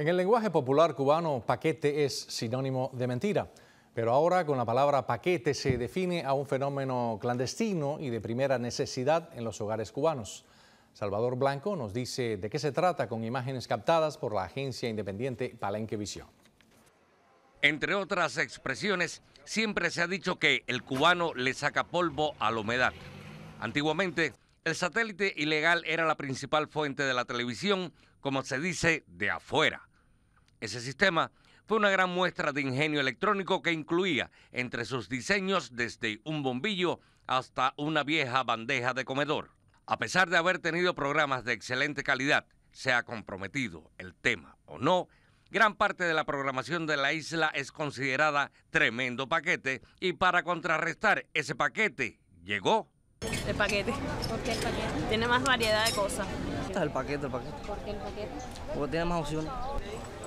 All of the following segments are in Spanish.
En el lenguaje popular cubano, paquete es sinónimo de mentira. Pero ahora con la palabra paquete se define a un fenómeno clandestino y de primera necesidad en los hogares cubanos. Salvador Blanco nos dice de qué se trata con imágenes captadas por la agencia independiente Palenque Visión. Entre otras expresiones, siempre se ha dicho que el cubano le saca polvo a la humedad. Antiguamente, el satélite ilegal era la principal fuente de la televisión, como se dice, de afuera. Ese sistema fue una gran muestra de ingenio electrónico que incluía entre sus diseños desde un bombillo hasta una vieja bandeja de comedor. A pesar de haber tenido programas de excelente calidad, sea comprometido el tema o no, gran parte de la programación de la isla es considerada tremendo paquete y para contrarrestar ese paquete llegó. El paquete. porque Tiene más variedad de cosas el paquete, el paquete. ¿Por qué el paquete? Porque tiene más opciones.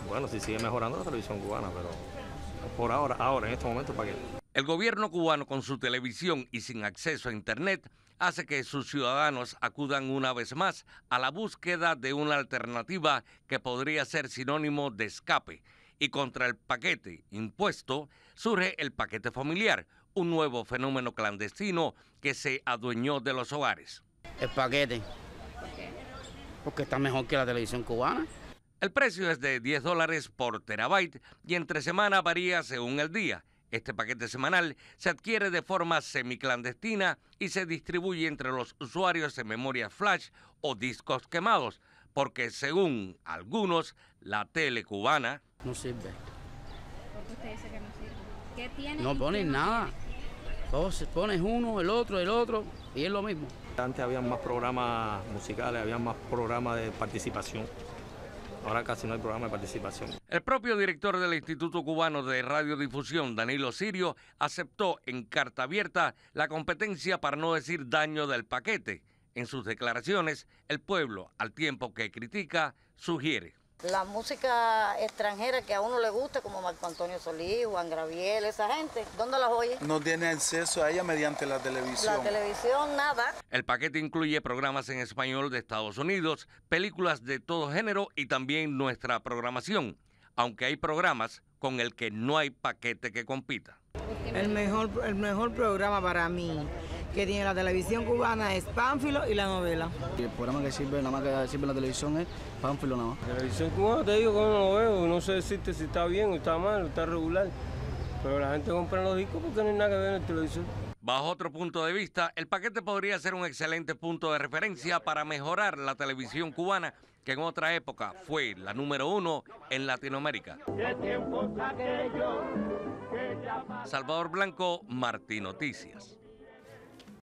Bueno, si sigue mejorando la televisión cubana, pero por ahora, ahora, en este momento, el paquete. El gobierno cubano con su televisión y sin acceso a Internet hace que sus ciudadanos acudan una vez más a la búsqueda de una alternativa que podría ser sinónimo de escape. Y contra el paquete impuesto surge el paquete familiar, un nuevo fenómeno clandestino que se adueñó de los hogares. El paquete, porque está mejor que la televisión cubana. El precio es de 10 dólares por terabyte y entre semana varía según el día. Este paquete semanal se adquiere de forma semiclandestina y se distribuye entre los usuarios en memoria flash o discos quemados, porque según algunos, la tele cubana... No sirve. ¿Por qué usted dice que no sirve? ¿Qué tiene? No ponen nada. vos pones uno, el otro, el otro, y es lo mismo. Antes había más programas musicales, había más programas de participación. Ahora casi no hay programa de participación. El propio director del Instituto Cubano de Radiodifusión, Danilo Sirio, aceptó en carta abierta la competencia para no decir daño del paquete. En sus declaraciones, el pueblo, al tiempo que critica, sugiere la música extranjera que a uno le gusta, como Marco Antonio Solís, Juan Graviel, esa gente, ¿dónde las oye? No tiene acceso a ella mediante la televisión. La televisión, nada. El paquete incluye programas en español de Estados Unidos, películas de todo género y también nuestra programación, aunque hay programas con el que no hay paquete que compita. El mejor, el mejor programa para mí que tiene la televisión cubana es Pánfilo y la novela. el programa que sirve, nada más que sirve la televisión es Pánfilo nada más. La televisión cubana te digo cómo lo veo, no sé decirte si está bien o está mal o está regular, pero la gente compra los discos porque no hay nada que ver en la televisión. Bajo otro punto de vista, el paquete podría ser un excelente punto de referencia para mejorar la televisión cubana, que en otra época fue la número uno en Latinoamérica. Salvador Blanco, Martín Noticias.